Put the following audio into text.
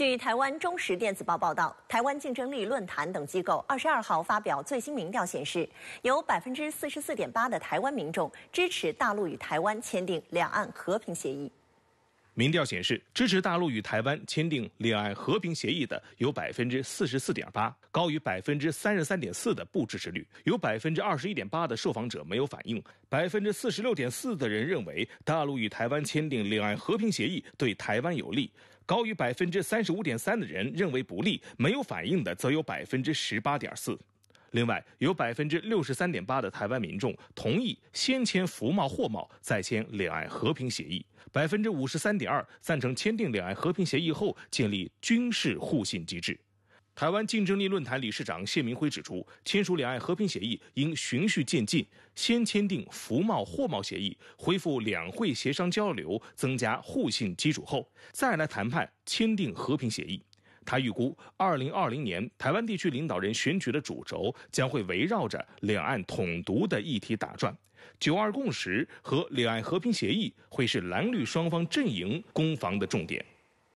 据台湾《中时电子报》报道，台湾竞争力论坛等机构22号发表最新民调显示，有百分之四十四点八的台湾民众支持大陆与台湾签订两岸和平协议。民调显示，支持大陆与台湾签订两岸和平协议的有百分之四十四点八，高于百分之三十三点四的不支持率。有百分之二十一点八的受访者没有反应。百分之四十六点四的人认为大陆与台湾签订两岸和平协议对台湾有利，高于百分之三十五点三的人认为不利。没有反应的则有百分之十八点四。另外，有百分之六十三点八的台湾民众同意先签福贸、货贸，再签两岸和平协议；百分之五十三点二赞成签订两岸和平协议后建立军事互信机制。台湾竞争力论坛理事长谢明辉指出，签署两岸和平协议应循序渐进，先签订服贸、货贸协议，恢复两会协商交流，增加互信基础后，再来谈判签订和平协议。他预估，二零二零年台湾地区领导人选举的主轴将会围绕着两岸统独的议题打转，九二共识和两岸和平协议会是蓝绿双方阵营攻防的重点。